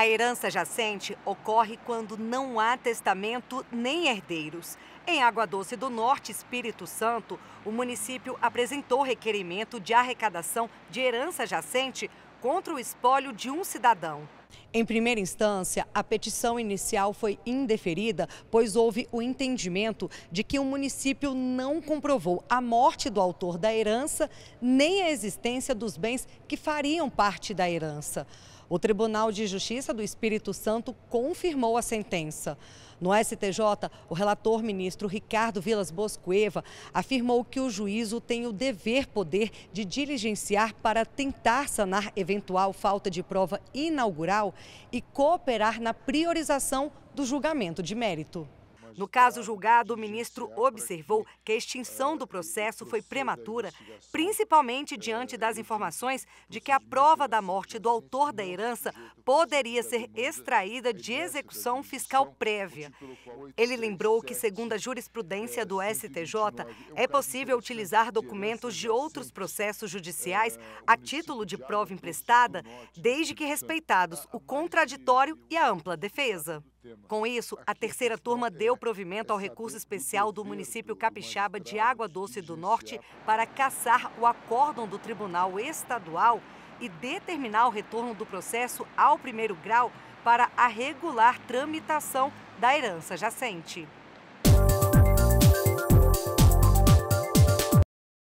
A herança jacente ocorre quando não há testamento nem herdeiros. Em Água Doce do Norte, Espírito Santo, o município apresentou requerimento de arrecadação de herança jacente contra o espólio de um cidadão. Em primeira instância, a petição inicial foi indeferida, pois houve o entendimento de que o município não comprovou a morte do autor da herança nem a existência dos bens que fariam parte da herança. O Tribunal de Justiça do Espírito Santo confirmou a sentença. No STJ, o relator ministro Ricardo Vilas Boscoeva afirmou que o juízo tem o dever poder de diligenciar para tentar sanar eventual falta de prova inaugural e cooperar na priorização do julgamento de mérito. No caso julgado, o ministro observou que a extinção é, do processo foi prematura, principalmente é, diante das informações de que a prova da morte do autor da herança poderia ser extraída de execução fiscal prévia. Ele lembrou que, segundo a jurisprudência é, do STJ, é possível utilizar documentos de outros processos judiciais a título de prova emprestada, desde que respeitados o contraditório e a ampla defesa. Com isso, a terceira turma é deu provimento ao recurso especial do município capixaba de Água Doce do Norte é para caçar o acórdão do Tribunal Estadual e determinar o retorno do processo ao primeiro grau para a regular tramitação da herança jacente.